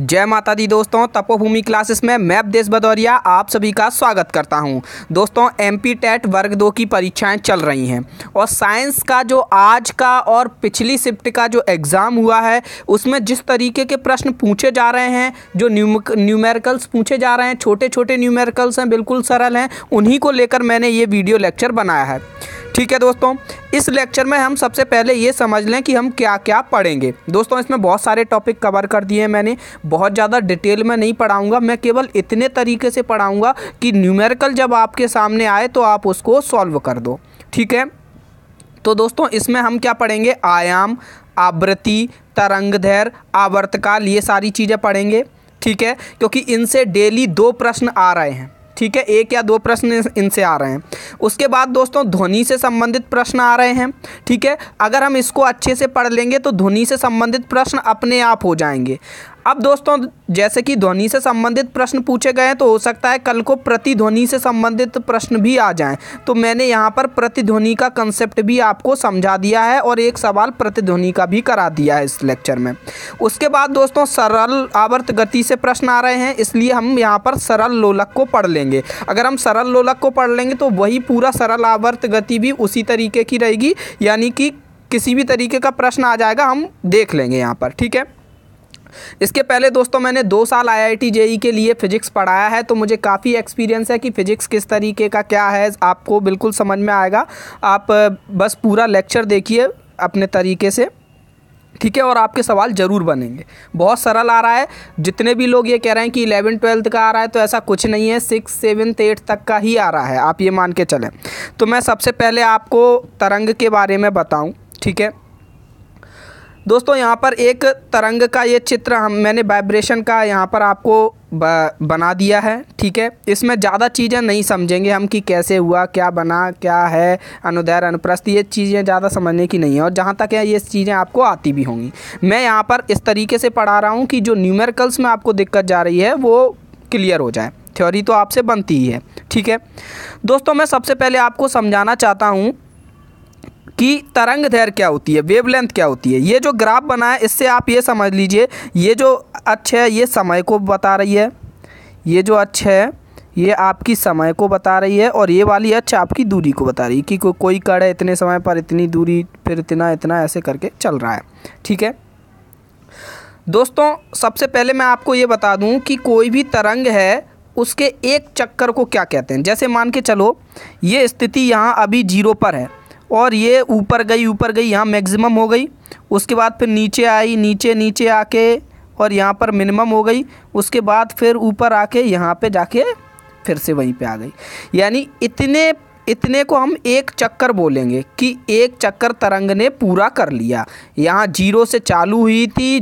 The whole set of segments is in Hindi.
जय माता दी दोस्तों तपोभूमि क्लासेस में मैं देश भदौरिया आप सभी का स्वागत करता हूं दोस्तों पी टेट वर्ग दो की परीक्षाएं चल रही हैं और साइंस का जो आज का और पिछली शिफ्ट का जो एग्ज़ाम हुआ है उसमें जिस तरीके के प्रश्न पूछे जा रहे हैं जो न्यूमेरिकल्स पूछे जा रहे हैं छोटे छोटे न्यूमेरिकल्स हैं बिल्कुल सरल हैं उन्हीं को लेकर मैंने ये वीडियो लेक्चर बनाया है ठीक है दोस्तों इस लेक्चर में हम सबसे पहले ये समझ लें कि हम क्या क्या पढ़ेंगे दोस्तों इसमें बहुत सारे टॉपिक कवर कर दिए हैं मैंने बहुत ज़्यादा डिटेल में नहीं पढ़ाऊँगा मैं केवल इतने तरीके से पढ़ाऊँगा कि न्यूमेरिकल जब आपके सामने आए तो आप उसको सॉल्व कर दो ठीक है तो दोस्तों इसमें हम क्या पढ़ेंगे आयाम आवृत्ति तरंग धैर्य आवर्तकाल ये सारी चीज़ें पढ़ेंगे ठीक है क्योंकि इनसे डेली दो प्रश्न आ रहे हैं ठीक है एक या दो प्रश्न इनसे आ रहे हैं उसके बाद दोस्तों ध्वनि से संबंधित प्रश्न आ रहे हैं ठीक है अगर हम इसको अच्छे से पढ़ लेंगे तो ध्वनि से संबंधित प्रश्न अपने आप हो जाएंगे अब दोस्तों जैसे कि ध्वनि से संबंधित प्रश्न पूछे गए हैं तो हो सकता है कल को प्रतिध्वनि से संबंधित प्रश्न भी आ जाए तो मैंने यहाँ पर प्रतिध्वनि का कंसेप्ट भी आपको समझा दिया है और एक सवाल प्रतिध्वनि का भी करा दिया है इस लेक्चर में उसके बाद दोस्तों सरल आवर्त गति से प्रश्न आ रहे हैं इसलिए हम यहाँ पर सरल लोलक को पढ़ लेंगे अगर हम सरल लोलक को पढ़ लेंगे तो वही पूरा सरल आवर्त गति भी उसी तरीके की रहेगी यानी कि किसी भी तरीके का प्रश्न आ जाएगा हम देख लेंगे यहाँ पर ठीक है इसके पहले दोस्तों मैंने दो साल आई आई जेई के लिए फ़िज़िक्स पढ़ाया है तो मुझे काफ़ी एक्सपीरियंस है कि फ़िज़िक्स किस तरीके का क्या है आपको बिल्कुल समझ में आएगा आप बस पूरा लेक्चर देखिए अपने तरीके से ठीक है और आपके सवाल ज़रूर बनेंगे बहुत सरल आ रहा है जितने भी लोग ये कह रहे हैं कि इलेवन ट्वेल्थ का आ रहा है तो ऐसा कुछ नहीं है सिक्स सेवन्थ एट्थ तक का ही आ रहा है आप ये मान के चलें तो मैं सबसे पहले आपको तरंग के बारे में बताऊँ ठीक है दोस्तों यहाँ पर एक तरंग का ये चित्र हम मैंने वाइब्रेशन का यहाँ पर आपको बना दिया है ठीक है इसमें ज़्यादा चीज़ें नहीं समझेंगे हम कि कैसे हुआ क्या बना क्या है अनुदैर अनुप्रस्थ ये चीज़ें ज़्यादा समझने की नहीं है और जहाँ तक है ये चीज़ें आपको आती भी होंगी मैं यहाँ पर इस तरीके से पढ़ा रहा हूँ कि जो न्यूमेरिकल्स में आपको दिक्कत जा रही है वो क्लियर हो जाए थ्योरी तो आपसे बनती ही है ठीक है दोस्तों मैं सबसे पहले आपको समझाना चाहता हूँ कि तरंग धैर्य क्या होती है वेवलेंथ क्या होती है ये जो ग्राफ बना है इससे आप ये समझ लीजिए ये जो अच्छ है ये समय को बता रही है ये जो अच्छ है ये आपकी समय को बता रही है और ये वाली अच्छ आपकी दूरी को बता रही है कि को, कोई कड़ है इतने समय पर इतनी दूरी फिर इतना इतना ऐसे करके चल रहा है ठीक है दोस्तों सबसे पहले मैं आपको ये बता दूँ कि कोई भी तरंग है उसके एक चक्कर को क्या कहते हैं जैसे मान के चलो ये स्थिति यहाँ अभी जीरो पर है और ये ऊपर गई ऊपर गई यहाँ मैक्सिमम हो गई उसके बाद फिर नीचे आई नीचे नीचे आके और यहाँ पर मिनिमम हो गई उसके बाद फिर ऊपर आके यहाँ पे जाके फिर से वहीं पे आ गई यानी इतने इतने को हम एक चक्कर बोलेंगे कि एक चक्कर तरंग ने पूरा कर लिया यहाँ जीरो से चालू हुई थी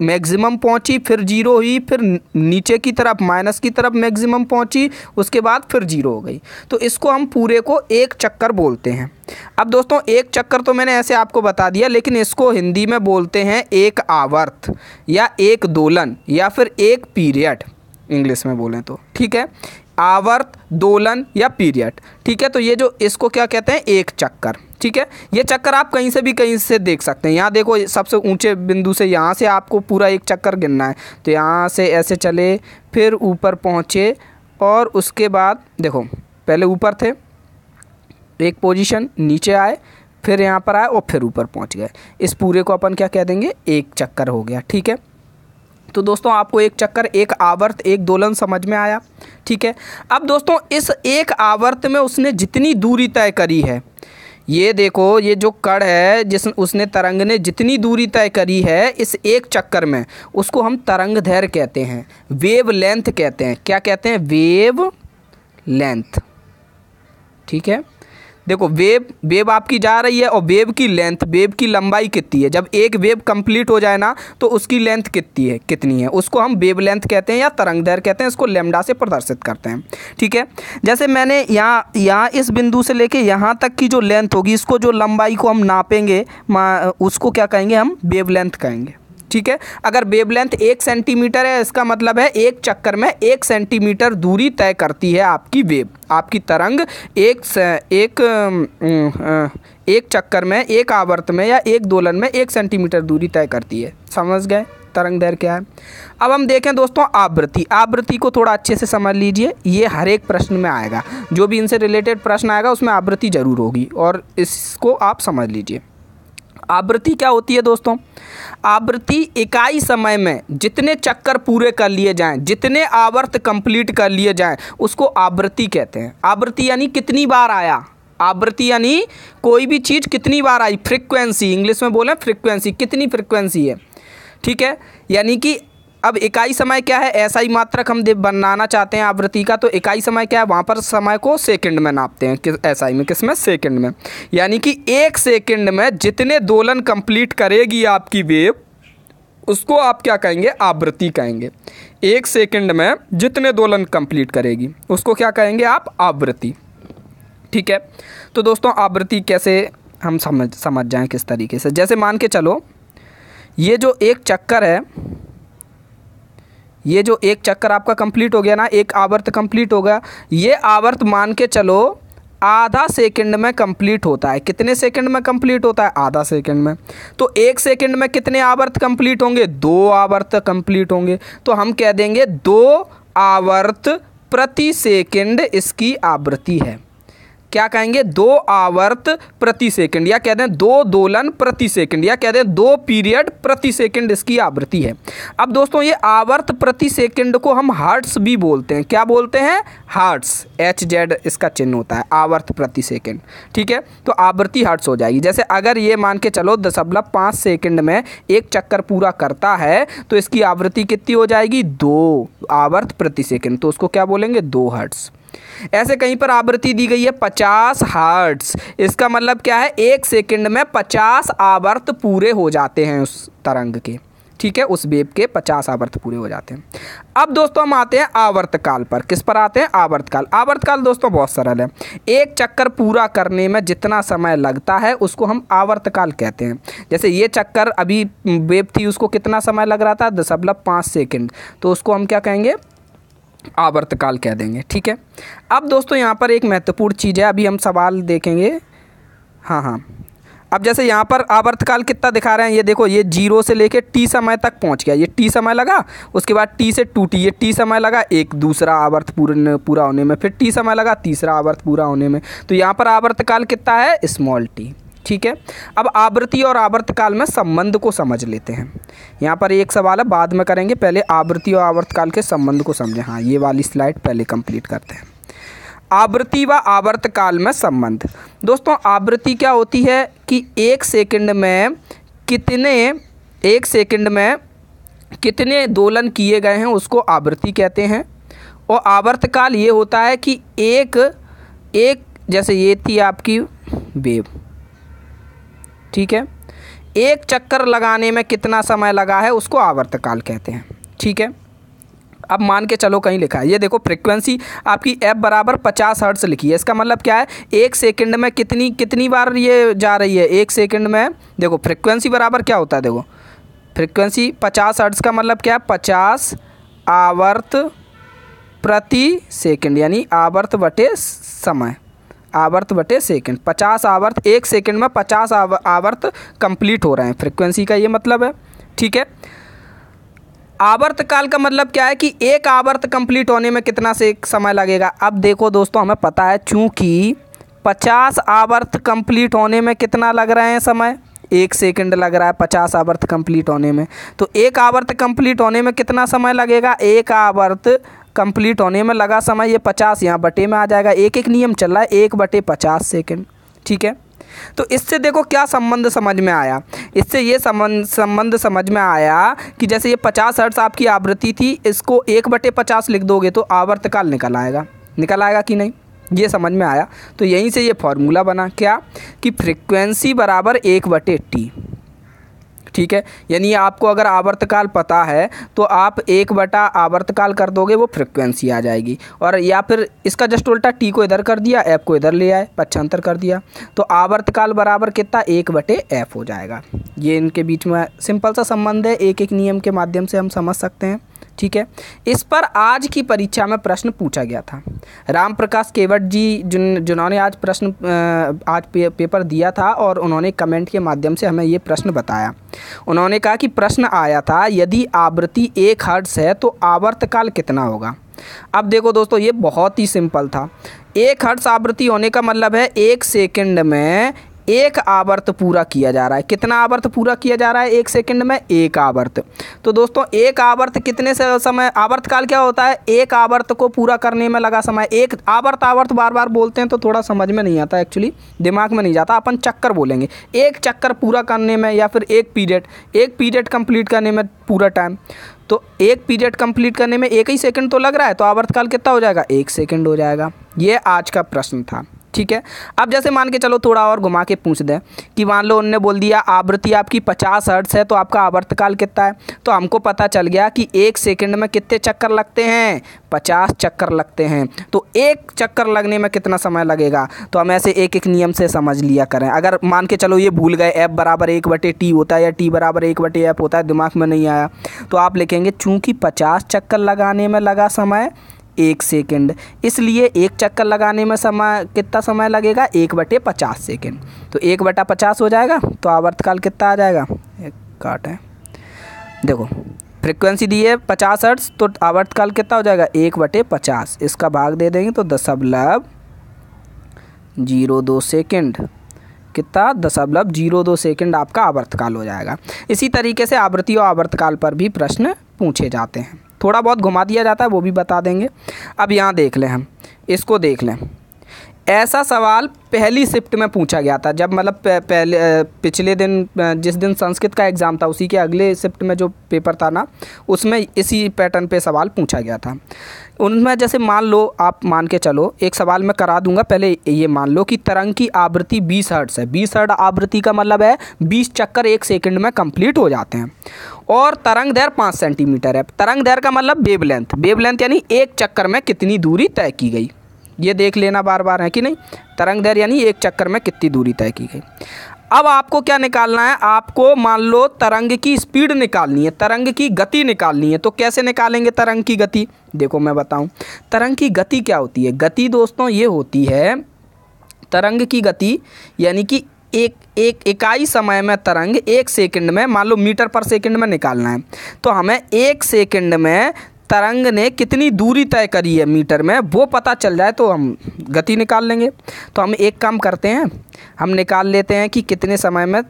मैक्सिमम पहुंची फिर जीरो हुई फिर नीचे की तरफ माइनस की तरफ मैक्सिमम पहुंची उसके बाद फिर जीरो हो गई तो इसको हम पूरे को एक चक्कर बोलते हैं अब दोस्तों एक चक्कर तो मैंने ऐसे आपको बता दिया लेकिन इसको हिंदी में बोलते हैं एक आवर्त या एक दोलन या फिर एक पीरियड इंग्लिश में बोलें तो ठीक है आवर्त दोलन या पीरियड ठीक है तो ये जो इसको क्या कहते हैं एक चक्कर ठीक है ये चक्कर आप कहीं से भी कहीं से देख सकते हैं यहाँ देखो सबसे ऊंचे बिंदु से यहाँ से आपको पूरा एक चक्कर गिनना है तो यहाँ से ऐसे चले फिर ऊपर पहुँचे और उसके बाद देखो पहले ऊपर थे एक पोजीशन नीचे आए फिर यहाँ पर आए और फिर ऊपर पहुँच गए इस पूरे को अपन क्या कह देंगे एक चक्कर हो गया ठीक है तो दोस्तों आपको एक चक्कर एक आवर्त एक दोलन समझ में आया ठीक है अब दोस्तों इस एक आवर्त में उसने जितनी दूरी तय करी है ये देखो ये जो कड़ है जिस उसने तरंग ने जितनी दूरी तय करी है इस एक चक्कर में उसको हम तरंग धैर्य कहते हैं वेव लेंथ कहते हैं क्या कहते हैं वेव लेंथ ठीक है देखो वेब वेब आपकी जा रही है और वेब की लेंथ वेब की लंबाई कितनी है जब एक वेब कंप्लीट हो जाए ना तो उसकी लेंथ कितनी है कितनी है उसको हम वेब लेंथ कहते हैं या तरंग दैर कहते हैं इसको लेमडा से प्रदर्शित करते हैं ठीक है जैसे मैंने यहाँ यहाँ इस बिंदु से लेके यहाँ तक की जो लेंथ होगी इसको जो लंबाई को हम नापेंगे उसको क्या कहेंगे हम वेब लेंथ कहेंगे ठीक है अगर वेब लेंथ एक सेंटीमीटर है इसका मतलब है एक चक्कर में एक सेंटीमीटर दूरी तय करती है आपकी वेब आपकी तरंग एक एक एक चक्कर में एक आवर्त में या एक दोलन में एक सेंटीमीटर दूरी तय करती है समझ गए तरंग दैर क्या है अब हम देखें दोस्तों आवृत्ति आवृत्ति को थोड़ा अच्छे से समझ लीजिए ये हर एक प्रश्न में आएगा जो भी इनसे रिलेटेड प्रश्न आएगा उसमें आवृत्ति ज़रूर होगी और इसको आप समझ लीजिए आवृत्ति क्या होती है दोस्तों आवृत्ति इकाई समय में जितने चक्कर पूरे कर लिए जाएं जितने आवर्त कंप्लीट कर लिए जाएं उसको आवृत्ति कहते हैं आवृत्ति यानी कितनी बार आया आवृत्ति यानी कोई भी चीज़ कितनी बार आई फ्रिक्वेंसी इंग्लिश में बोलें फ्रिक्वेंसी कितनी फ्रिक्वेंसी है ठीक है यानी कि अब इकाई समय क्या है ऐसा ही मात्रक हम बनाना चाहते हैं आवृत्ति का तो इकाई समय क्या है वहाँ पर समय को सेकंड में नापते हैं किस ऐसा ही में किस में सेकंड में यानी कि एक सेकंड में जितने दोलन कंप्लीट करेगी आपकी वेव उसको आप क्या कहेंगे आवृत्ति कहेंगे एक सेकंड में जितने दोलन कंप्लीट करेगी उसको क्या कहेंगे आप आवृत्ति ठीक है तो दोस्तों आवृत्ति कैसे हम समझ समझ जाएँ किस तरीके से जैसे मान के चलो ये जो एक चक्कर है ये जो एक चक्कर आपका कंप्लीट हो गया ना एक आवर्त कंप्लीट हो गया ये आवर्त मान के चलो आधा सेकंड में कंप्लीट होता है कितने सेकंड में कंप्लीट होता है आधा सेकंड में तो एक सेकंड में कितने आवर्त कंप्लीट होंगे दो आवर्त कंप्लीट होंगे तो हम कह देंगे दो आवर्त प्रति सेकंड इसकी आवृत्ति है क्या कहेंगे दो आवर्त प्रति सेकंड या कह दें दो दोलन प्रति सेकंड या कह दें दो पीरियड प्रति सेकंड इसकी आवृत्ति है अब दोस्तों ये आवर्त प्रति सेकंड को हम हार्ट्स भी बोलते हैं क्या बोलते हैं हार्ट्स एच जेड इसका चिन्ह होता है आवर्त प्रति सेकंड ठीक है तो आवृत्ति हार्ट्स हो जाएगी जैसे अगर ये मान के चलो दशमलव पाँच सेकेंड में एक चक्कर पूरा करता है तो इसकी आवृत्ति कितनी हो जाएगी दो आवर्त प्रति सेकेंड तो उसको क्या बोलेंगे दो हर्ट्स ऐसे कहीं पर आवृत्ति दी गई है पचास हर्ट्स इसका मतलब क्या है एक सेकेंड में पचास आवर्त पूरे हो जाते हैं उस तरंग के ठीक है उस वेब के पचास आवर्त पूरे हो जाते हैं अब दोस्तों हम आते हैं आवर्तकाल पर किस पर आते हैं आवर्तकाल आवर्तकाल दोस्तों बहुत सरल है एक चक्कर पूरा करने में जितना समय लगता है उसको हम आवर्तकाल कहते हैं जैसे ये चक्कर अभी वेब थी उसको कितना समय लग रहा था दशमलव पाँच सेकेंड तो उसको हम क्या कहेंगे आवर्तकाल कह देंगे ठीक है अब दोस्तों यहाँ पर एक महत्वपूर्ण चीज़ है अभी हम सवाल देखेंगे हाँ हाँ अब जैसे यहाँ पर आवर्तकाल कितना दिखा रहे हैं ये देखो ये जीरो से लेके टी समय तक पहुँच गया ये टी समय लगा उसके बाद टी से टूटी ये टी समय लगा एक दूसरा आवर्त पूर्ण पूरा होने में फिर टी समय लगा तीसरा आवर्त पूरा होने में तो यहाँ पर आवर्तकाल कितना है स्मॉल टी ठीक है अब आवृत्ति और आवर्तकाल में संबंध को समझ लेते हैं यहाँ पर एक सवाल है बाद में करेंगे पहले आवृत्ति और आवर्तकाल के संबंध को समझें हाँ ये वाली स्लाइड पहले कंप्लीट करते हैं आवृत्ति व आवर्तकाल में संबंध दोस्तों आवृत्ति क्या होती है कि एक सेकंड में कितने एक सेकंड में कितने दोलन किए गए हैं उसको आवृत्ति कहते हैं और आवर्तकाल ये होता है कि एक एक जैसे ये थी आपकी वेव ठीक है एक चक्कर लगाने में कितना समय लगा है उसको आवर्तकाल कहते हैं ठीक है अब मान के चलो कहीं लिखा है ये देखो फ्रिक्वेंसी आपकी एफ बराबर पचास हर्ट्स लिखी है इसका मतलब क्या है एक सेकंड में कितनी कितनी बार ये जा रही है एक सेकंड में देखो फ्रिक्वेंसी बराबर क्या होता है देखो फ्रिक्वेंसी पचास हर्ट्स का मतलब क्या है पचास आवर्त प्रति सेकंड यानी आवर्त बटे समय आवर्त बटे सेकंड पचास आवर्त एक सेकंड में पचास आवर्त कंप्लीट हो रहे हैं फ्रिक्वेंसी का ये मतलब है ठीक है आवर्त काल का मतलब क्या है कि एक आवर्त कंप्लीट होने में कितना से समय लगेगा अब देखो दोस्तों हमें पता है चूँकि पचास आवर्त कंप्लीट होने में कितना लग रहा है समय एक सेकंड लग रहा है पचास आवर्त कंप्लीट होने में तो एक आवर्त कंप्लीट होने में कितना समय लगेगा एक आवर्त कंप्लीट होने में लगा समय ये पचास यहाँ बटे में आ जाएगा एक एक नियम चल रहा है एक बटे पचास सेकेंड ठीक है तो इससे देखो क्या संबंध समझ में आया इससे ये संबंध संबंध समझ में आया कि जैसे ये पचास हर्ट्स आपकी आवृत्ति थी इसको एक बटे पचास लिख दोगे तो आवर्तकाल निकल आएगा निकल आएगा कि नहीं ये समझ में आया तो यहीं से ये फॉर्मूला बना क्या कि फ्रिक्वेंसी बराबर एक बटे टी ठीक है यानी आपको अगर आवर्तकाल पता है तो आप एक बटा आवर्तकाल कर दोगे वो फ्रिक्वेंसी आ जाएगी और या फिर इसका जस्ट उल्टा टी को इधर कर दिया एफ को इधर ले आए पक्षांतर कर दिया तो आवर्तकाल बराबर कितना एक बटे एफ हो जाएगा ये इनके बीच में सिंपल सा संबंध है एक एक नियम के माध्यम से हम समझ सकते हैं ठीक है इस पर आज की परीक्षा में प्रश्न पूछा गया था राम प्रकाश केवट जी जिन जिन्होंने आज प्रश्न आज पे, पेपर दिया था और उन्होंने कमेंट के माध्यम से हमें ये प्रश्न बताया उन्होंने कहा कि प्रश्न आया था यदि आवृत्ति एक हर्ट्स है तो आवर्तकाल कितना होगा अब देखो दोस्तों ये बहुत ही सिंपल था एक हर्ट्स आवृत्ति होने का मतलब है एक सेकंड में एक आवर्त पूरा किया जा रहा है कितना आवर्त पूरा किया जा रहा है एक सेकंड में एक आवर्त तो दोस्तों एक आवर्त कितने से समय आवर्त काल क्या होता है एक आवर्त को पूरा करने में लगा समय एक आवर्त आवर्त बार बार बोलते हैं तो थोड़ा समझ में नहीं आता एक्चुअली दिमाग में नहीं जाता अपन चक्कर बोलेंगे एक चक्कर पूरा करने में या फिर एक पीरियड एक पीरियड कंप्लीट करने में पूरा टाइम तो एक पीरियड कंप्लीट करने में एक ही सेकंड तो लग रहा है तो आवर्तकाल कितना हो जाएगा एक सेकंड हो जाएगा ये आज का प्रश्न था ठीक है अब जैसे मान के चलो थोड़ा और घुमा के पूछ दें कि मान लो उनने बोल दिया आवृत्ति आपकी पचास हर्ट्स है तो आपका आवर्तकाल कितना है तो हमको पता चल गया कि एक सेकेंड में कितने चक्कर लगते हैं पचास चक्कर लगते हैं तो एक चक्कर लगने में कितना समय लगेगा तो हम ऐसे एक एक नियम से समझ लिया करें अगर मान के चलो ये भूल गए एफ बराबर एक बटे टी होता है या टी बराबर एक बटे एफ होता है दिमाग में नहीं आया तो आप लिखेंगे चूँकि पचास चक्कर लगाने में लगा समय एक सेकेंड इसलिए एक चक्कर लगाने में समय कितना समय लगेगा एक बटे पचास सेकेंड तो एक बटा पचास हो जाएगा तो आवर्तकाल कितना आ जाएगा एक काट है देखो फ्रिक्वेंसी दी है पचास अर्ट्स तो आवर्तकाल कितना हो जाएगा एक बटे पचास इसका भाग दे देंगे तो दशमलव जीरो दो सेकेंड कितना दशमलव जीरो दो सेकेंड आपका आवर्तकाल हो जाएगा इसी तरीके से आवृत्ति और आवर्तकाल पर भी प्रश्न पूछे जाते हैं थोड़ा बहुत घुमा दिया जाता है वो भी बता देंगे अब यहाँ देख लें हम इसको देख लें ऐसा सवाल पहली शिफ्ट में पूछा गया था जब मतलब पहले पिछले दिन जिस दिन संस्कृत का एग्ज़ाम था उसी के अगले शिफ्ट में जो पेपर था ना उसमें इसी पैटर्न पे सवाल पूछा गया था उनमें जैसे मान लो आप मान के चलो एक सवाल मैं करा दूंगा पहले ये मान लो कि तरंग की आवृत्ति बीस हर्ट्स है बीस हर्ट आवृत्ति का मतलब है बीस चक्कर एक सेकंड में कंप्लीट हो जाते हैं और तरंग दैर पाँच सेंटीमीटर है तरंग दैर का मतलब बेब लेंथ बेब लेंथ यानी एक चक्कर में कितनी दूरी तय की गई ये देख लेना बार बार है कि नहीं तरंग दैर यानी एक चक्कर में कितनी दूरी तय की गई अब आपको क्या निकालना है आपको मान लो तरंग की स्पीड निकालनी है तरंग की गति निकालनी है तो कैसे निकालेंगे तरंग की गति देखो मैं बताऊं तरंग की गति क्या होती है गति दोस्तों ये होती है तरंग की गति यानी कि एक एक इकाई समय में तरंग एक सेकंड में मान लो मीटर पर सेकंड में निकालना है तो हमें एक सेकंड में तरंग ने कितनी दूरी तय करी है मीटर में वो पता चल जाए तो हम गति निकाल लेंगे तो हम एक काम करते हैं हम निकाल लेते हैं कि कितने समय में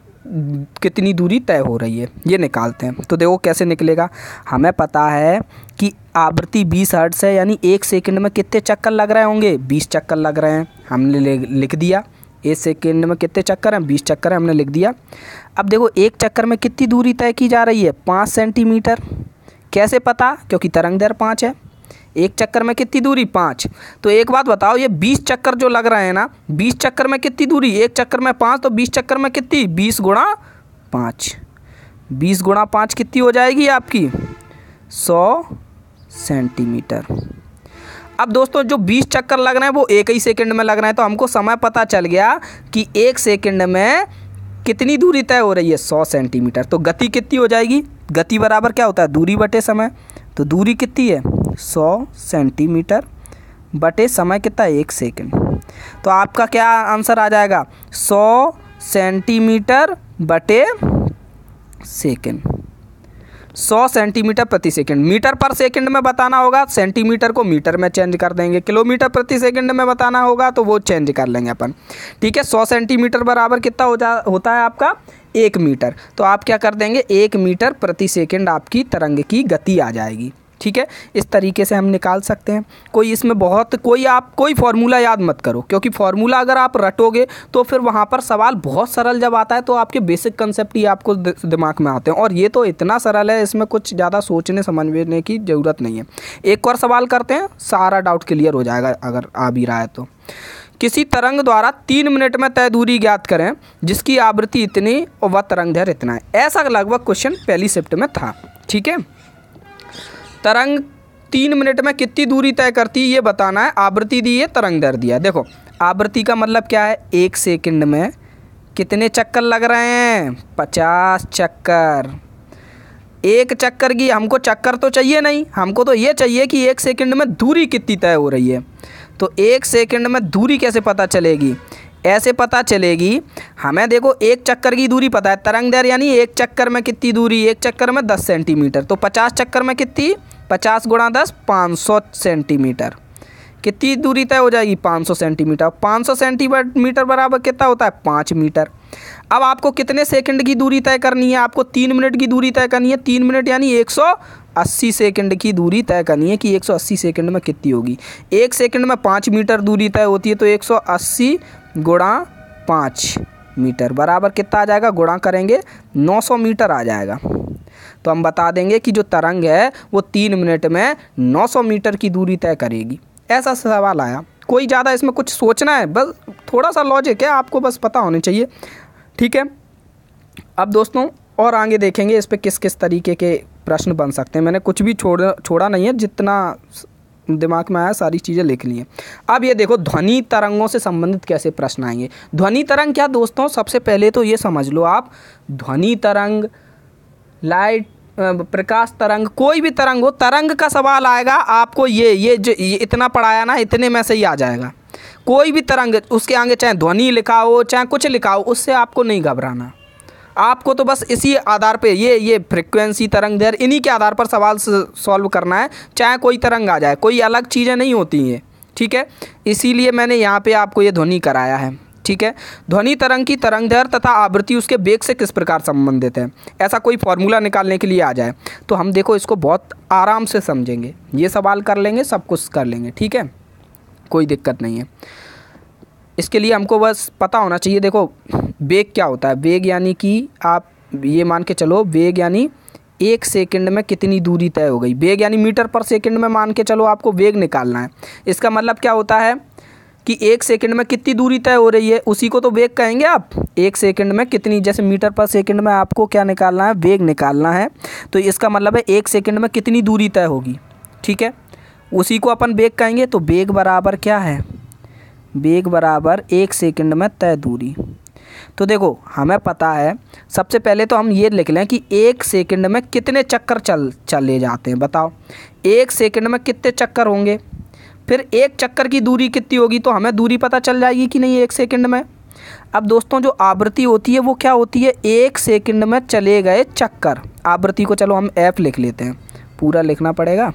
कितनी दूरी तय हो रही है ये निकालते हैं तो देखो कैसे निकलेगा हमें पता है कि आवृत्ति बीस हर्ट्स है यानी एक सेकंड में कितने चक्कर लग रहे होंगे बीस चक्कर लग रहे हैं हमने लिख दिया एक सेकेंड में कितने चक्कर हैं बीस चक्कर हमने लिख दिया अब देखो एक चक्कर में कितनी दूरी तय की जा रही है पाँच सेंटीमीटर कैसे पता क्योंकि तरंग दर पाँच है एक चक्कर में कितनी दूरी पाँच तो एक बात बताओ ये बीस चक्कर जो लग रहे हैं ना बीस चक्कर में कितनी दूरी एक चक्कर में पाँच तो बीस चक्कर में कितनी बीस गुणा पाँच बीस गुणा पाँच कितनी हो जाएगी आपकी सौ सेंटीमीटर अब दोस्तों जो बीस चक्कर लग रहे हैं वो एक ही सेकंड में लग रहे हैं तो हमको समय पता चल गया कि एक सेकंड में कितनी दूरी तय हो रही है सौ सेंटीमीटर तो गति कितनी हो जाएगी गति बराबर क्या होता है दूरी बटे समय तो दूरी कितनी है सौ सेंटीमीटर बटे समय कितना एक सेकेंड तो आपका क्या आंसर आ जाएगा सौ सेंटीमीटर बटे सेकेंड सौ सेंटीमीटर प्रति सेकेंड मीटर पर सेकेंड में बताना होगा सेंटीमीटर को मीटर में चेंज कर देंगे किलोमीटर प्रति सेकेंड में बताना होगा तो वो चेंज कर लेंगे अपन ठीक है सौ सेंटीमीटर बराबर कितना हो जा होता है आपका एक मीटर तो आप क्या कर देंगे एक मीटर प्रति सेकेंड आपकी तरंग की गति आ जाएगी ठीक है इस तरीके से हम निकाल सकते हैं कोई इसमें बहुत कोई आप कोई फार्मूला याद मत करो क्योंकि फार्मूला अगर आप रटोगे तो फिर वहाँ पर सवाल बहुत सरल जब आता है तो आपके बेसिक कंसेप्ट ही आपको दिमाग में आते हैं और ये तो इतना सरल है इसमें कुछ ज़्यादा सोचने समझने की ज़रूरत नहीं है एक और सवाल करते हैं सारा डाउट क्लियर हो जाएगा अगर आ भी रहा है तो किसी तरंग द्वारा तीन मिनट में तय दूरी ज्ञात करें जिसकी आवृत्ति इतनी और वह तरंग धैर्य इतना है ऐसा लगभग क्वेश्चन पहली शिफ्ट में था ठीक है तरंग तीन मिनट में कितनी दूरी तय करती है ये बताना है आवृत्ति दी है तरंग दर दिया देखो आवृत्ति का मतलब क्या है एक सेकंड में कितने चक्कर लग रहे हैं पचास चक्कर एक चक्कर की हमको चक्कर तो चाहिए नहीं हमको तो ये चाहिए कि एक सेकंड में दूरी कितनी तय हो रही है तो एक सेकंड में दूरी कैसे पता चलेगी ऐसे पता चलेगी हमें देखो एक चक्कर की दूरी पता है तरंग दैर यानी एक चक्कर में कितनी दूरी एक चक्कर में दस सेंटीमीटर तो पचास चक्कर में कितनी पचास गुणा दस पाँच सौ सेंटीमीटर कितनी दूरी तय हो जाएगी पाँच सौ सेंटीमीटर पाँच सौ सेंटीमीटर बराबर कितना होता है पाँच मीटर अब आपको कितने सेकंड की दूरी तय करनी है आपको तीन मिनट की दूरी तय करनी है तीन मिनट यानी एक अस्सी सेकंड की दूरी तय करनी है कि 180 सेकंड में कितनी होगी एक सेकंड में पाँच मीटर दूरी तय होती है तो अस्सी गुणा पाँच मीटर बराबर कितना आ जाएगा गुणा करेंगे 900 मीटर आ जाएगा तो हम बता देंगे कि जो तरंग है वो तीन मिनट में 900 मीटर की दूरी तय करेगी ऐसा सवाल आया कोई ज़्यादा इसमें कुछ सोचना है बस थोड़ा सा लॉजिक है आपको बस पता होना चाहिए ठीक है अब दोस्तों और आगे देखेंगे इस पर किस किस तरीके के प्रश्न बन सकते हैं मैंने कुछ भी छोड़ छोड़ा नहीं है जितना दिमाग में आया सारी चीज़ें लिख हैं अब ये देखो ध्वनि तरंगों से संबंधित कैसे प्रश्न आएंगे ध्वनि तरंग क्या दोस्तों सबसे पहले तो ये समझ लो आप ध्वनि तरंग लाइट प्रकाश तरंग कोई भी तरंग हो तरंग का सवाल आएगा आपको ये ये जो ये इतना पढ़ाया ना इतने में से ही आ जाएगा कोई भी तरंग उसके आगे चाहे ध्वनि लिखा हो चाहे कुछ लिखा हो उससे आपको नहीं घबराना आपको तो बस इसी आधार पे ये ये फ्रिक्वेंसी तरंग देर इन्हीं के आधार पर सवाल सॉल्व करना है चाहे कोई तरंग आ जाए कोई अलग चीज़ें नहीं होती हैं ठीक है इसीलिए मैंने यहाँ पे आपको ये ध्वनि कराया है ठीक है ध्वनि तरंग की तरंग दर तथा आवृत्ति उसके बेग से किस प्रकार संबंधित है ऐसा कोई फॉर्मूला निकालने के लिए आ जाए तो हम देखो इसको बहुत आराम से समझेंगे ये सवाल कर लेंगे सब कुछ कर लेंगे ठीक है कोई दिक्कत नहीं है इसके लिए हमको बस पता होना चाहिए देखो वेग क्या होता है वेग यानी कि आप ये मान के चलो वेग यानी एक सेकंड में कितनी दूरी तय हो गई वेग यानी मीटर पर सेकंड में मान के चलो आपको वेग निकालना है इसका मतलब क्या होता है कि एक सेकंड में कितनी दूरी तय हो रही है उसी को तो वेग कहेंगे आप एक सेकंड में कितनी जैसे मीटर पर सेकंड में आपको क्या निकालना है वेग निकालना है तो इसका मतलब है एक सेकंड में कितनी दूरी तय होगी ठीक है उसी को अपन वेग कहेंगे तो वेग बराबर क्या है वेग बराबर एक सेकंड में तय दूरी तो देखो हमें पता है सबसे पहले तो हम ये लिख लें कि एक सेकंड में कितने चक्कर चल चले जाते हैं बताओ एक सेकंड में कितने चक्कर होंगे फिर एक चक्कर की दूरी कितनी होगी तो हमें दूरी पता चल जाएगी कि नहीं एक सेकंड में अब दोस्तों जो आवृत्ति होती है वो क्या होती है एक सेकंड में चले गए चक्कर आवृत्ति को चलो हम एफ़ लिख लेते हैं पूरा लिखना पड़ेगा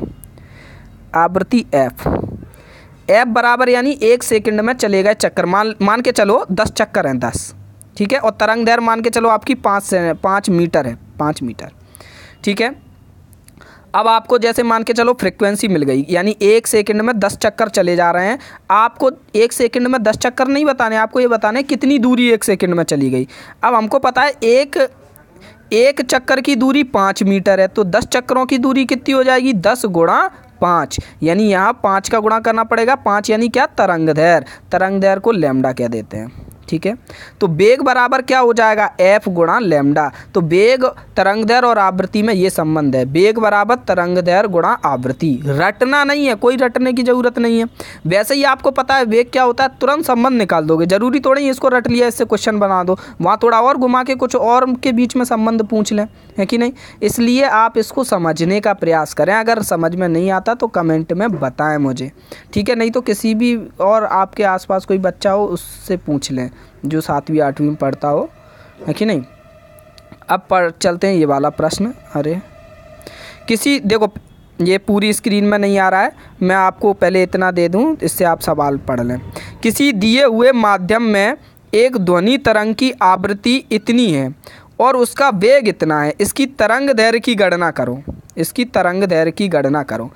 आवृत्ति एफ़ एफ बराबर यानी एक सेकंड में चले गए चक्कर मान मान के चलो दस चक्कर हैं दस ठीक है और तरंग दैर मान के चलो आपकी पाँच से पाँच मीटर है पाँच मीटर ठीक है अब आपको जैसे मान के चलो फ्रिक्वेंसी मिल गई यानी एक सेकंड में दस चक्कर चले जा रहे हैं आपको एक सेकंड में दस चक्कर नहीं बताने आपको ये बताने कितनी दूरी एक सेकंड में चली गई अब हमको पता है एक एक चक्कर की दूरी पाँच मीटर है तो दस चक्करों की दूरी कितनी हो जाएगी दस गुणा पाँच यानी यहाँ पाँच का गुणा करना पड़ेगा पाँच यानी क्या तरंग दैर तरंग दैर को लेमडा कह देते हैं ठीक है तो बेग बराबर क्या हो जाएगा एफ गुणा लेमडा तो बेग तरंग दर और आवृत्ति में ये संबंध है बेग बराबर तरंग दर गुणा आवृत्ति रटना नहीं है कोई रटने की ज़रूरत नहीं है वैसे ही आपको पता है वेग क्या होता है तुरंत संबंध निकाल दोगे जरूरी थोड़ा ही इसको रट लिया इससे क्वेश्चन बना दो वहाँ थोड़ा और घुमा के कुछ और के बीच में संबंध पूछ लें है कि नहीं इसलिए आप इसको समझने का प्रयास करें अगर समझ में नहीं आता तो कमेंट में बताएं मुझे ठीक है नहीं तो किसी भी और आपके आसपास कोई बच्चा हो उससे पूछ लें जो सातवीं आठवीं में पढ़ता हो है कि नहीं अब पढ़ चलते हैं ये वाला प्रश्न अरे किसी देखो ये पूरी स्क्रीन में नहीं आ रहा है मैं आपको पहले इतना दे दूं इससे आप सवाल पढ़ लें किसी दिए हुए माध्यम में एक ध्वनि तरंग की आवृत्ति इतनी है और उसका वेग इतना है इसकी तरंग धैर्य की गणना करो इसकी तरंग धैर्य की गणना करो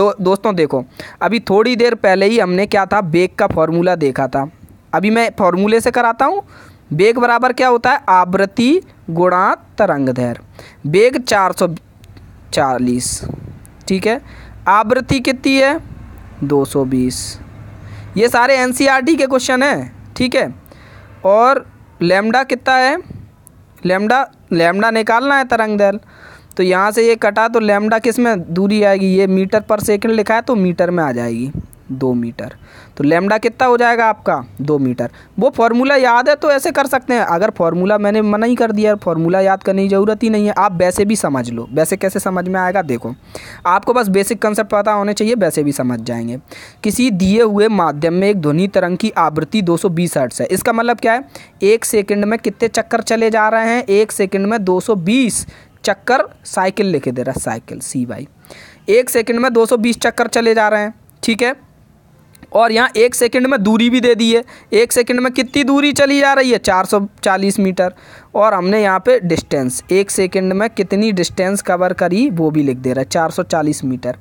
दो दोस्तों देखो अभी थोड़ी देर पहले ही हमने क्या था वेग का फॉर्मूला देखा था अभी मैं फॉर्मूले से कराता हूँ बेग बराबर क्या होता है आवृत्ति गुणा तरंग धैर बेग चार सौ चालीस ठीक है आवृत्ति कितनी है दो सौ बीस ये सारे एन e के क्वेश्चन हैं ठीक है और लेमडा कितना है लेमडा लेमडा निकालना है तरंग दैर तो यहाँ से ये कटा तो लेमडा किस में दूरी आएगी ये मीटर पर सेकंड लिखा है तो मीटर में आ जाएगी दो मीटर तो लेमडा कितना हो जाएगा आपका दो मीटर वो फार्मूला याद है तो ऐसे कर सकते हैं अगर फार्मूला मैंने मना ही कर दिया फार्मूला याद करने की ज़रूरत ही नहीं है आप वैसे भी समझ लो वैसे कैसे समझ में आएगा देखो आपको बस बेसिक कंसेप्ट पता होने चाहिए वैसे भी समझ जाएंगे किसी दिए हुए माध्यम में एक ध्वनि तरंग की आवृत्ति दो सौ है इसका मतलब क्या है एक सेकेंड में कितने चक्कर चले जा रहे हैं एक सेकेंड में दो चक्कर साइकिल लेके दे रहा है साइकिल सी बाई एक सेकेंड में 220 चक्कर चले जा रहे हैं ठीक है और यहाँ एक सेकंड में दूरी भी दे दी है एक सेकंड में कितनी दूरी चली जा रही है 440 मीटर और हमने यहाँ पे डिस्टेंस एक सेकंड में कितनी डिस्टेंस कवर करी वो भी लिख दे रहा है चार सौ चालीस मीटर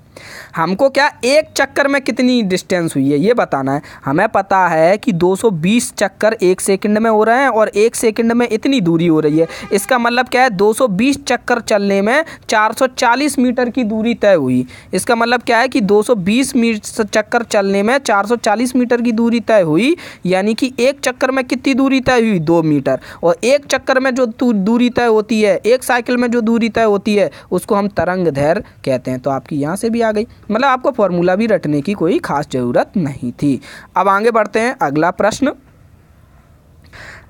हमको क्या एक चक्कर में कितनी डिस्टेंस हुई है ये बताना है हमें पता है कि दो सौ बीस चक्कर एक सेकंड में हो रहे हैं और एक सेकंड में इतनी दूरी हो रही है इसका मतलब क्या है दो सौ बीस चक्कर चलने में चार सौ चालीस मीटर की दूरी तय हुई इसका मतलब क्या है कि दो सौ बीस चक्कर चलने में चार सौ चालीस मीटर की दूरी तय हुई यानी कि एक चक्कर में कितनी दूरी तय हुई दो मीटर और एक चक्कर मीटर में जो दूरी तय होती है एक साइकिल में जो दूरी तय होती है उसको हम तरंग धैर्य कहते हैं तो आपकी यहाँ से भी आ गई मतलब आपको फॉर्मूला भी रटने की कोई खास ज़रूरत नहीं थी अब आगे बढ़ते हैं अगला प्रश्न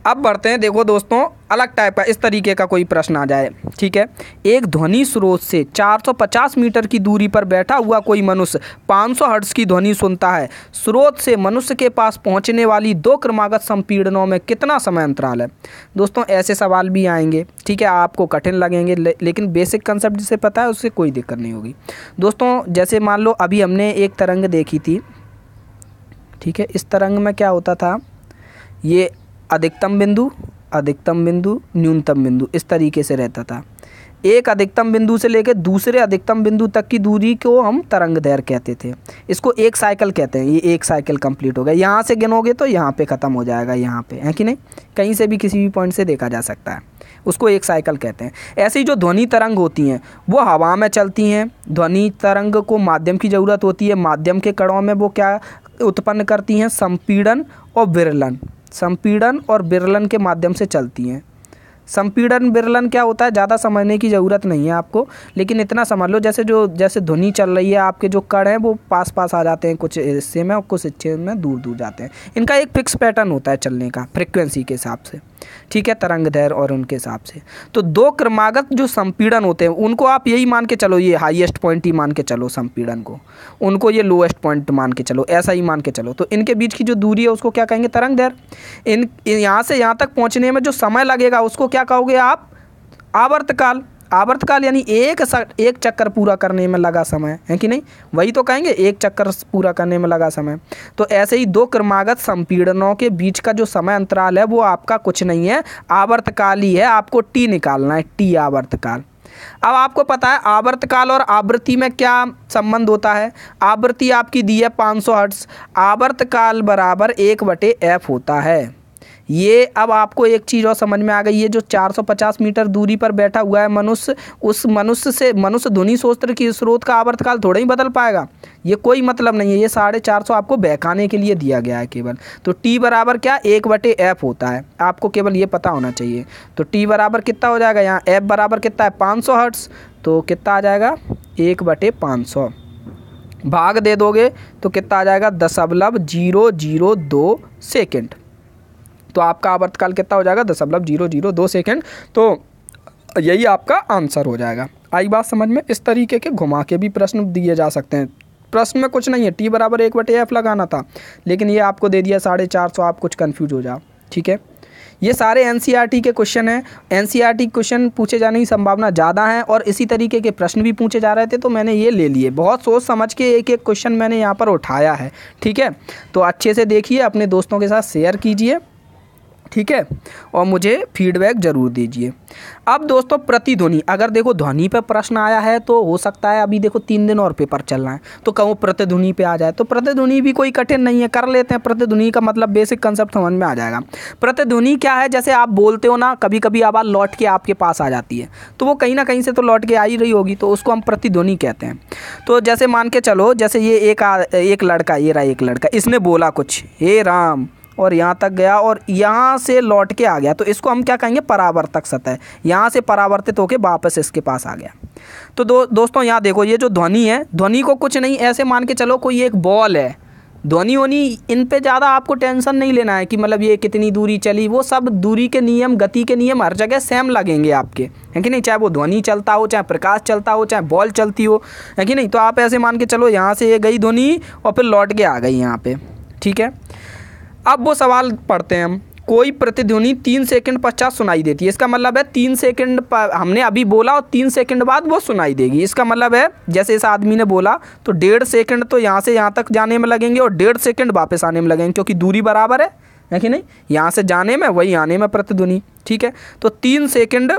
अब बढ़ते हैं देखो दोस्तों अलग टाइप का इस तरीके का कोई प्रश्न आ जाए ठीक है एक ध्वनि स्रोत से 450 मीटर की दूरी पर बैठा हुआ कोई मनुष्य 500 हर्ट्स की ध्वनि सुनता है स्रोत से मनुष्य के पास पहुंचने वाली दो क्रमागत संपीड़नों में कितना समय अंतराल है दोस्तों ऐसे सवाल भी आएंगे ठीक है आपको कठिन लगेंगे ले, लेकिन बेसिक कंसेप्ट जिसे पता है उससे कोई दिक्कत नहीं होगी दोस्तों जैसे मान लो अभी हमने एक तरंग देखी थी ठीक है इस तरंग में क्या होता था ये अधिकतम बिंदु अधिकतम बिंदु न्यूनतम बिंदु इस तरीके से रहता था एक अधिकतम बिंदु से लेकर दूसरे अधिकतम बिंदु तक की दूरी को हम तरंग दैर कहते थे इसको एक साइकिल कहते हैं ये एक साइकिल कंप्लीट हो गया यहाँ से गिनोगे तो यहाँ पे ख़त्म हो जाएगा यहाँ पे है कि नहीं कहीं से भी किसी भी पॉइंट से देखा जा सकता है उसको एक साइकिल कहते हैं ऐसी जो ध्वनि तरंग होती हैं वो हवा में चलती हैं ध्वनि तरंग को माध्यम की ज़रूरत होती है माध्यम के कड़ों में वो क्या उत्पन्न करती हैं संपीड़न और विरलन संपीड़न और बिरलन के माध्यम से चलती हैं संपीड़न बिरलन क्या होता है ज़्यादा समझने की ज़रूरत नहीं है आपको लेकिन इतना समझ लो जैसे जो जैसे ध्वनि चल रही है आपके जो कड़ हैं वो पास पास आ जाते हैं कुछ हिस्से में और कुछ हिस्से में दूर दूर जाते हैं इनका एक फिक्स पैटर्न होता है चलने का फ्रिक्वेंसी के हिसाब से ठीक है तरंग दैर और उनके हिसाब से तो दो क्रमागत जो संपीड़न होते हैं उनको आप यही मान के चलो ये हाईएस्ट पॉइंट ही मान के चलो संपीड़न को उनको ये लोएस्ट पॉइंट मान के चलो ऐसा ही मान के चलो तो इनके बीच की जो दूरी है उसको क्या कहेंगे तरंग दैर इन यहाँ से यहाँ तक पहुँचने में जो समय लगेगा उसको क्या कहोगे आप आवर्तकाल आवर्तकाल यानी एक एक चक्कर पूरा करने में लगा समय है कि नहीं वही तो कहेंगे एक चक्कर पूरा करने में लगा समय तो ऐसे ही दो क्रमागत संपीड़नों के बीच का जो समय अंतराल है वो आपका कुछ नहीं है आवर्तकाल ही है आपको टी निकालना है टी आवर्तकाल अब आपको पता है आवर्तकाल और आवृत्ति में क्या संबंध होता है आवृत्ति आपकी दी है 500 हर्ट्स आवर्तकाल बराबर एक बटे एफ होता है ये अब आपको एक चीज़ और समझ में आ गई है जो 450 मीटर दूरी पर बैठा हुआ है मनुष्य उस मनुष्य से मनुष्य ध्वनि सोत्र की स्रोत का आवर्तकाल थोड़ा ही बदल पाएगा ये कोई मतलब नहीं है ये साढ़े चार सौ आपको बहकाने के लिए दिया गया है केवल तो टी बराबर क्या एक बटे एफ होता है आपको केवल ये पता होना चाहिए तो टी बराबर कितना हो जाएगा यहाँ एफ बराबर कितना है पाँच सौ हर्ट्स तो कितना आ जाएगा एक बटे पाँच सौ भाग दे दोगे तो कितना आ जाएगा दशमलव जीरो जीरो दो सेकेंड तो आपका आवर्तकाल कितना हो जाएगा दशमलव जीरो जीरो दो सेकेंड तो यही आपका आंसर हो जाएगा आई बात समझ में इस तरीके के घुमा के भी प्रश्न दिए जा सकते हैं प्रश्न में कुछ नहीं है टी बराबर एक बटे एफ लगाना था लेकिन ये आपको दे दिया साढ़े चार सौ आप कुछ कन्फ्यूज हो जाओ ठीक है ये सारे एन e के क्वेश्चन हैं एन e क्वेश्चन पूछे जाने की संभावना ज़्यादा है और इसी तरीके के प्रश्न भी पूछे जा रहे थे तो मैंने ये ले लिए बहुत सोच समझ के एक एक क्वेश्चन मैंने यहाँ पर उठाया है ठीक है तो अच्छे से देखिए अपने दोस्तों के साथ शेयर कीजिए ठीक है और मुझे फीडबैक ज़रूर दीजिए अब दोस्तों प्रतिध्वनि अगर देखो ध्वनि पर प्रश्न आया है तो हो सकता है अभी देखो तीन दिन और पेपर चल रहा है तो कहूँ प्रतिध्वनि पे आ जाए तो प्रतिध्वनि भी कोई कठिन नहीं है कर लेते हैं प्रतिध्वनि का मतलब बेसिक कंसेप्ट समझ में आ जाएगा प्रतिध्वनि क्या है जैसे आप बोलते हो ना कभी कभी आवाज़ लौट के आपके पास आ जाती है तो वो कहीं ना कहीं से तो लौट के आ ही रही होगी तो उसको हम प्रतिध्वनि कहते हैं तो जैसे मान के चलो जैसे ये एक एक लड़का ये रहा एक लड़का इसने बोला कुछ हे राम और यहाँ तक गया और यहाँ से लौट के आ गया तो इसको हम क्या कहेंगे परावर्तक सतह यहाँ से परावर्तित होकर वापस इसके पास आ गया तो दो दोस्तों यहाँ देखो ये जो ध्वनि है ध्वनि को कुछ नहीं ऐसे मान के चलो कोई एक बॉल है ध्वनि वनी इन पे ज़्यादा आपको टेंशन नहीं लेना है कि मतलब ये कितनी दूरी चली वो सब दूरी के नियम गति के नियम हर जगह सेम लगेंगे आपके है कि नहीं चाहे वो ध्वनि चलता हो चाहे प्रकाश चलता हो चाहे बॉल चलती हो है कि नहीं तो आप ऐसे मान के चलो यहाँ से ये गई ध्वनि और फिर लौट के आ गई यहाँ पे ठीक है अब वो सवाल पढ़ते हैं हम कोई प्रतिध्वनि तीन सेकंड पश्चात सुनाई देती है इसका मतलब है तीन सेकंड हमने अभी बोला और तीन सेकंड बाद वो सुनाई देगी इसका मतलब है जैसे इस आदमी ने बोला तो डेढ़ सेकंड तो यहाँ से यहाँ तक जाने में लगेंगे और डेढ़ सेकंड वापस आने में लगेंगे क्योंकि दूरी बराबर है है कि नहीं यहाँ से जाने में वही आने में प्रतिध्वनि ठीक है तो तीन सेकेंड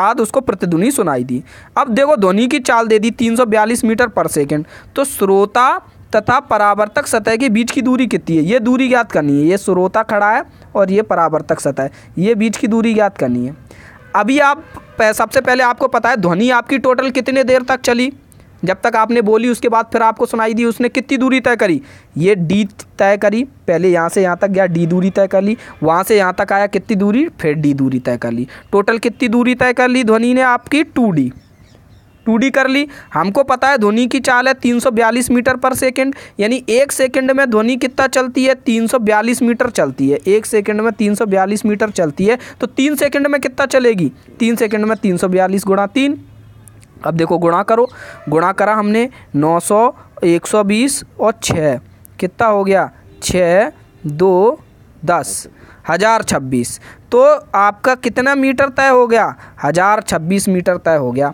बाद उसको प्रतिध्वनि सुनाई दी अब देखो ध्वनि की चाल दे दी तीन मीटर पर सेकेंड तो श्रोता तथा परावर्तक सतह के बीच की दूरी कितनी है ये दूरी ज्ञात करनी है ये स्रोता खड़ा है और ये परावर्तक सतह ये बीच की दूरी ज्ञात करनी है अभी आप सबसे पहले आपको पता है ध्वनि आपकी टोटल कितने देर तक चली जब तक आपने बोली उसके बाद फिर आपको सुनाई दी उसने कितनी दूरी तय करी ये डी तय करी पहले यहाँ से यहाँ तक गया डी दूरी तय कर ली वहाँ से यहाँ तक आया कितनी दूरी फिर डी दूरी तय कर ली टोटल कितनी दूरी तय कर ली ध्वनि ने आपकी टू डी टू कर ली हमको पता है ध्वनि की चाल है 342 मीटर पर सेकेंड यानी एक सेकेंड में ध्वनि कितना चलती है 342 मीटर चलती है एक सेकेंड में 342 मीटर चलती है तो तीन सेकेंड में कितना चलेगी तीन सेकेंड में 342 सौ बयालीस गुणा तीन अब देखो गुणा करो गुणा करा हमने 900 120 और छः कितना हो गया छः दो दस हज़ार छब्बीस तो आपका कितना मीटर तय हो गया हज़ार छब्बीस मीटर तय हो गया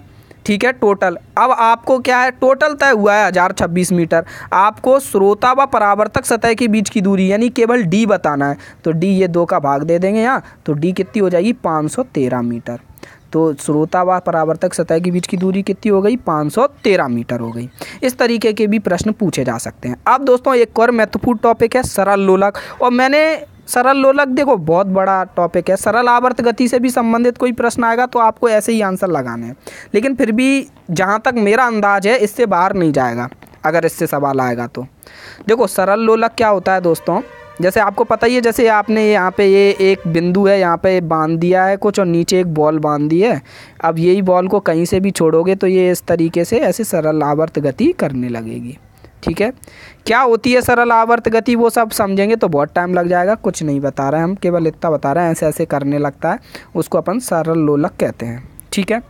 ठीक है टोटल अब आपको क्या है टोटल तय हुआ है हज़ार छब्बीस मीटर आपको श्रोता व परावर्तक सतह के बीच की दूरी यानी केवल डी बताना है तो डी ये दो का भाग दे देंगे यहाँ तो डी कितनी हो जाएगी पाँच सौ तेरह मीटर तो श्रोता व परावर्तक सतह के बीच की दूरी कितनी हो गई पाँच सौ तेरह मीटर हो गई इस तरीके के भी प्रश्न पूछे जा सकते हैं अब दोस्तों एक और महत्वपूर्ण टॉपिक है सरल लोलक और मैंने सरल लोलक देखो बहुत बड़ा टॉपिक है सरल आवर्त गति से भी संबंधित कोई प्रश्न आएगा तो आपको ऐसे ही आंसर लगाने हैं लेकिन फिर भी जहाँ तक मेरा अंदाज है इससे बाहर नहीं जाएगा अगर इससे सवाल आएगा तो देखो सरल लोलक क्या होता है दोस्तों जैसे आपको पता ही है जैसे आपने यहाँ पे ये एक बिंदु है यहाँ पे बांध दिया है कुछ और नीचे एक बॉल बांध दी है अब यही बॉल को कहीं से भी छोड़ोगे तो ये इस तरीके से ऐसे सरल आवर्त गति करने लगेगी ठीक है क्या होती है सरल आवर्त गति वो सब समझेंगे तो बहुत टाइम लग जाएगा कुछ नहीं बता रहे हैं हम केवल इतना बता रहे हैं ऐसे ऐसे करने लगता है उसको अपन सरल लोलक कहते हैं ठीक है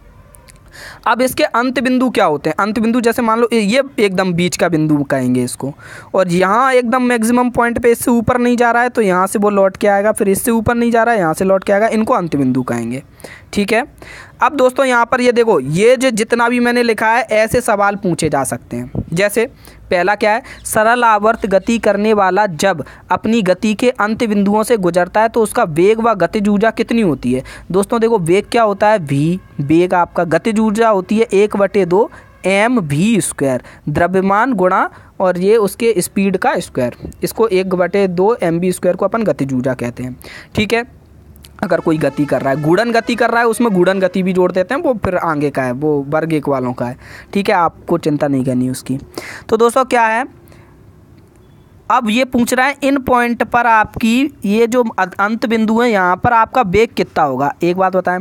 अब इसके अंत बिंदु क्या होते हैं अंत बिंदु जैसे मान लो ये एकदम बीच का बिंदु कहेंगे इसको और यहाँ एकदम मैक्सिमम पॉइंट पे इससे ऊपर नहीं जा रहा है तो यहाँ से वो लौट के आएगा फिर इससे ऊपर नहीं जा रहा है यहाँ से लौट के आएगा इनको अंत बिंदु कहेंगे ठीक है अब दोस्तों यहाँ पर ये देखो ये जो जितना भी मैंने लिखा है ऐसे सवाल पूछे जा सकते हैं जैसे पहला क्या है सरल आवर्त गति करने वाला जब अपनी गति के अंत बिंदुओं से गुजरता है तो उसका वेग व गतिज ऊर्जा कितनी होती है दोस्तों देखो वेग क्या होता है वी वेग आपका गतिज ऊर्जा होती है एक बटे दो एम वी स्क्वायर द्रव्यमान गुणा और ये उसके स्पीड का स्क्वायर इसको एक बटे दो एम बी स्क्वायर को अपन गतिज ऊर्जा कहते हैं ठीक है अगर कोई गति कर रहा है गुड़न गति कर रहा है उसमें गुड़न गति भी जोड़ देते हैं वो फिर आगे का है वो वर्ग एक वालों का है ठीक है आपको चिंता नहीं करनी उसकी तो दोस्तों क्या है अब ये पूछ रहा है इन पॉइंट पर आपकी ये जो अं-, अंत बिंदु है यहाँ पर आपका बेग कितना होगा एक बात बताएं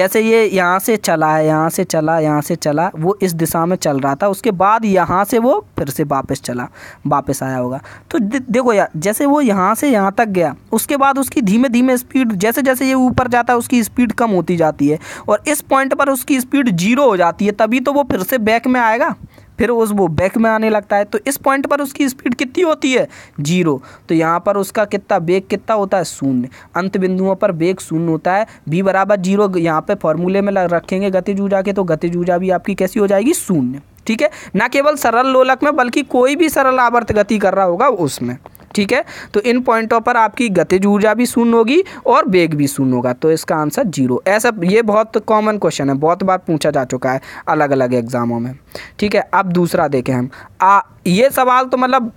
जैसे ये यहाँ से चला है यहाँ से चला यहाँ से चला वो इस दिशा में चल रहा था उसके बाद यहाँ से वो फिर से वापस चला वापस आया होगा तो दे, देखो यार जैसे वो यहाँ से यहाँ तक गया उसके बाद उसकी धीमे धीमे स्पीड जैसे जैसे ये ऊपर जाता है उसकी स्पीड कम होती जाती है और इस पॉइंट पर उसकी स्पीड जीरो हो जाती है तभी तो वो फिर से बैक में आएगा फिर उस वो बैक में आने लगता है तो इस पॉइंट पर उसकी स्पीड कितनी होती है जीरो तो यहाँ पर उसका कितना बेग कितना होता है शून्य अंत बिंदुओं पर बेग शून्य होता है बी बराबर जीरो यहाँ पर फॉर्मूले में रखेंगे गति जूझा के तो गति जूझा भी आपकी कैसी हो जाएगी शून्य ठीक है ना केवल सरल लोलक में बल्कि कोई भी सरल आवर्त गति कर रहा होगा उसमें ठीक है तो इन पॉइंटों पर आपकी गतिज ऊर्जा भी शून्य होगी और वेग भी शून्य होगा तो इसका आंसर जीरो ऐसा ये बहुत कॉमन क्वेश्चन है बहुत बार पूछा जा चुका है अलग अलग एग्ज़ामों में ठीक है अब दूसरा देखें हम आ ये सवाल तो मतलब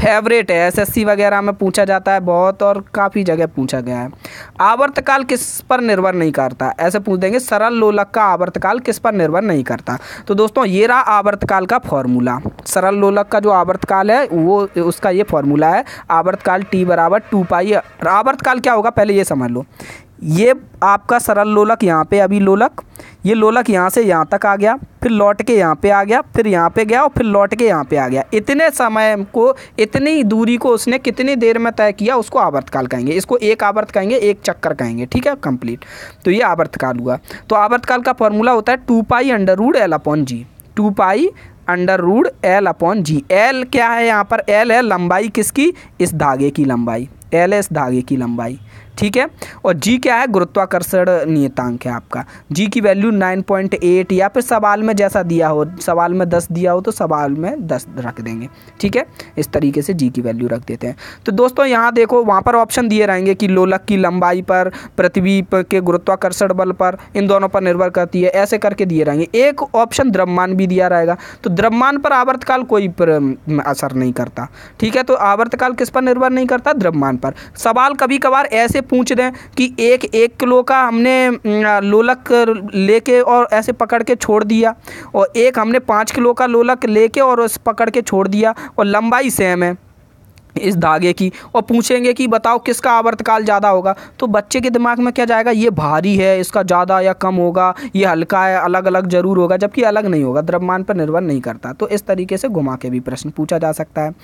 फेवरेट है एस वगैरह में पूछा जाता है बहुत और काफ़ी जगह पूछा गया है आवर्तकाल किस पर निर्भर नहीं करता ऐसे पूछ देंगे सरल लोलक का आवर्तकाल किस पर निर्भर नहीं करता तो दोस्तों ये रहा आवर्तकाल का फॉर्मूला सरल लोलक का जो आवर्तकाल है वो उसका ये फॉर्मूला है आवर्तकाल टी बराबर टू पाई आवर्तकाल क्या होगा पहले ये समझ लो ये आपका सरल लोलक यहाँ पे अभी लोलक ये लोलक यहाँ से यहाँ तक आ गया फिर लौट के यहाँ पे आ गया फिर यहाँ पे गया और फिर लौट के यहाँ पे आ गया इतने समय को इतनी दूरी को उसने कितनी देर में तय किया उसको आवर्तकाल कहेंगे इसको एक आवर्त कहेंगे एक चक्कर कहेंगे ठीक है कंप्लीट तो ये आवर्तकाल हुआ तो आवर्तकाल का फॉर्मूला होता है two pi under root L upon g two pi under root L upon g L क्या है यहाँ पर एल है लंबाई किसकी इस धागे की लंबाई एल है इस धागे की लंबाई ठीक है और जी क्या है गुरुत्वाकर्षण नियतांक है आपका जी की वैल्यू 9.8 या फिर सवाल में जैसा दिया हो सवाल में 10 दिया हो तो सवाल में 10 रख देंगे ठीक है इस तरीके से जी की वैल्यू रख देते हैं तो दोस्तों यहाँ देखो वहाँ पर ऑप्शन दिए रहेंगे कि लोलक की लंबाई पर पृथ्वी के गुरुत्वाकर्षण बल पर इन दोनों पर निर्भर करती है ऐसे करके दिए रहेंगे एक ऑप्शन द्रव्यमान भी दिया रहेगा तो द्रव्यमान पर आवर्तकाल कोई असर नहीं करता ठीक है तो आवर्तकाल किस पर निर्भर नहीं करता द्रव्यमान पर सवाल कभी कभार ऐसे पूछ रहे हैं कि एक एक किलो का हमने लोलक लेके और ऐसे पकड़ के छोड़ दिया और एक हमने पाँच किलो का लोलक लेके और उस पकड़ के छोड़ दिया और लंबाई सेम है इस धागे की और पूछेंगे कि बताओ किसका आवर्तकाल ज़्यादा होगा तो बच्चे के दिमाग में क्या जाएगा ये भारी है इसका ज़्यादा या कम होगा ये हल्का है अलग अलग ज़रूर होगा जबकि अलग नहीं होगा द्रव्यमान पर निर्भर नहीं करता तो इस तरीके से घुमा के भी प्रश्न पूछा जा सकता है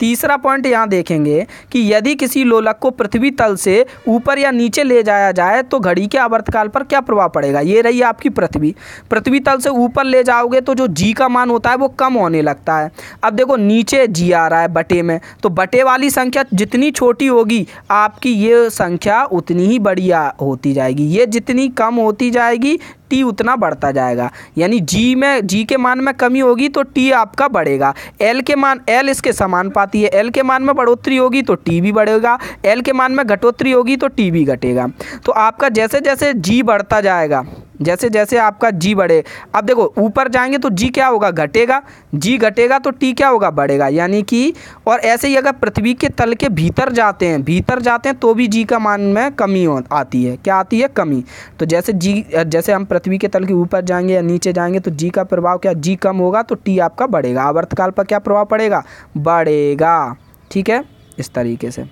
तीसरा पॉइंट यहाँ देखेंगे कि यदि किसी लोलक को पृथ्वी तल से ऊपर या नीचे ले जाया जाए तो घड़ी के आवर्तकाल पर क्या प्रभाव पड़ेगा ये रही आपकी पृथ्वी पृथ्वी तल से ऊपर ले जाओगे तो जो जी का मान होता है वो कम होने लगता है अब देखो नीचे जी आ रहा है बटे में तो बटे कांटे वाली संख्या जितनी छोटी होगी आपकी ये संख्या उतनी ही बढ़िया होती जाएगी ये जितनी कम होती जाएगी टी उतना बढ़ता जाएगा यानी जी में जी के मान में कमी होगी तो टी आपका बढ़ेगा एल के मान एल इसके समान पाती है एल के मान में बढ़ोतरी होगी तो टी भी बढ़ेगा एल के मान में घटोतरी होगी तो टी भी घटेगा तो आपका जैसे जैसे जी बढ़ता जाएगा जैसे जैसे आपका जी बढ़े अब देखो ऊपर जाएंगे तो जी क्या होगा घटेगा जी घटेगा तो टी क्या होगा बढ़ेगा यानी कि और ऐसे ही अगर पृथ्वी के तल के भीतर जाते हैं भीतर जाते हैं तो भी जी का मान में कमी आती है क्या आती है कमी तो जैसे जी जैसे हम पृथ्वी के तल के ऊपर जाएंगे या नीचे जाएंगे तो जी का प्रभाव क्या जी कम होगा तो टी आपका बढ़ेगा आवर्तकाल पर क्या प्रभाव पड़ेगा बढ़ेगा ठीक है इस तरीके से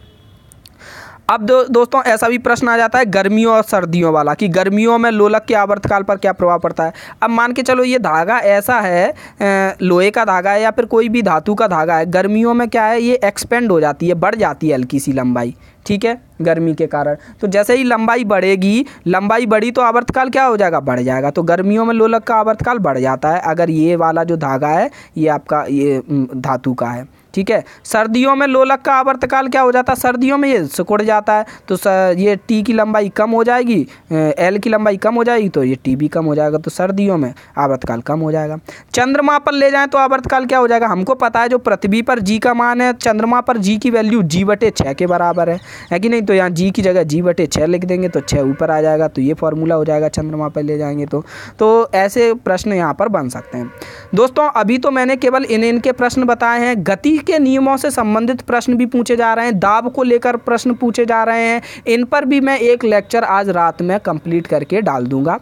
अब दो, दोस्तों ऐसा भी प्रश्न आ जाता है गर्मियों और सर्दियों वाला कि गर्मियों में लोलक के आवर्तकाल पर क्या प्रभाव पड़ता है अब मान के चलो ये धागा ऐसा है लोहे का धागा है या फिर कोई भी धातु का धागा है गर्मियों में क्या है ये एक्सपेंड हो जाती है बढ़ जाती है हल्की सी लंबाई ठीक है गर्मी के कारण तो जैसे ही लंबाई बढ़ेगी लंबाई बढ़ी तो आवर्तकाल क्या हो जाएगा बढ़ जाएगा तो गर्मियों में लोलक का आवर्तकाल बढ़ जाता है अगर ये वाला जो धागा है ये आपका ये धातु का है ठीक है सर्दियों में लोलक का आवर्तकाल क्या हो जाता है सर्दियों में ये सिकुड़ जाता है तो ये टी की लंबाई कम हो जाएगी एल की लंबाई कम हो जाएगी तो ये टी भी कम हो जाएगा तो सर्दियों में आवर्तकाल कम हो जाएगा चंद्रमा पर ले जाएँ तो आवर्तकाल क्या हो जाएगा हमको पता है जो पृथ्वी पर जी का मान है चंद्रमा पर जी की वैल्यू जी बटे छः के बराबर है है कि नहीं तो यहाँ जी की जगह जी बटे छः लिख देंगे तो छः ऊपर आ जाएगा तो ये फॉर्मूला हो जाएगा चंद्रमा पर ले जाएंगे तो तो ऐसे प्रश्न यहाँ पर बन सकते हैं दोस्तों अभी तो मैंने केवल इन इनके प्रश्न बताए हैं गति के नियमों से संबंधित प्रश्न भी पूछे जा रहे हैं दाब को लेकर प्रश्न पूछे जा रहे हैं इन पर भी मैं एक लेक्चर आज रात में कंप्लीट करके डाल दूंगा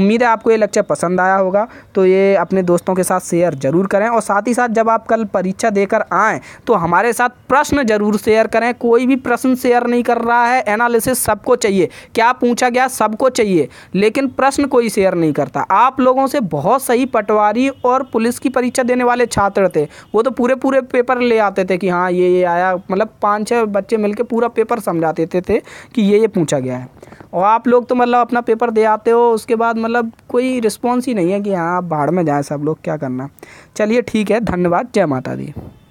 उम्मीद है आपको ये लेक्चर पसंद आया होगा तो ये अपने दोस्तों के साथ शेयर ज़रूर करें और साथ ही साथ जब आप कल परीक्षा देकर आएँ तो हमारे साथ प्रश्न ज़रूर शेयर करें कोई भी प्रश्न शेयर नहीं कर रहा है एनालिसिस सबको चाहिए क्या पूछा गया सबको चाहिए लेकिन प्रश्न कोई शेयर नहीं करता आप लोगों से बहुत सही पटवारी और पुलिस की परीक्षा देने वाले छात्र थे वो तो पूरे पूरे पेपर ले आते थे कि हाँ ये ये आया मतलब पाँच छः बच्चे मिलके पूरा पेपर समझा देते थे कि ये ये पूछा गया है और आप लोग तो मतलब अपना पेपर दे आते हो उसके बाद मतलब कोई रिस्पॉन्स ही नहीं है कि हाँ आप भाड़ में जाएँ सब लोग क्या करना चलिए ठीक है धन्यवाद जय माता दी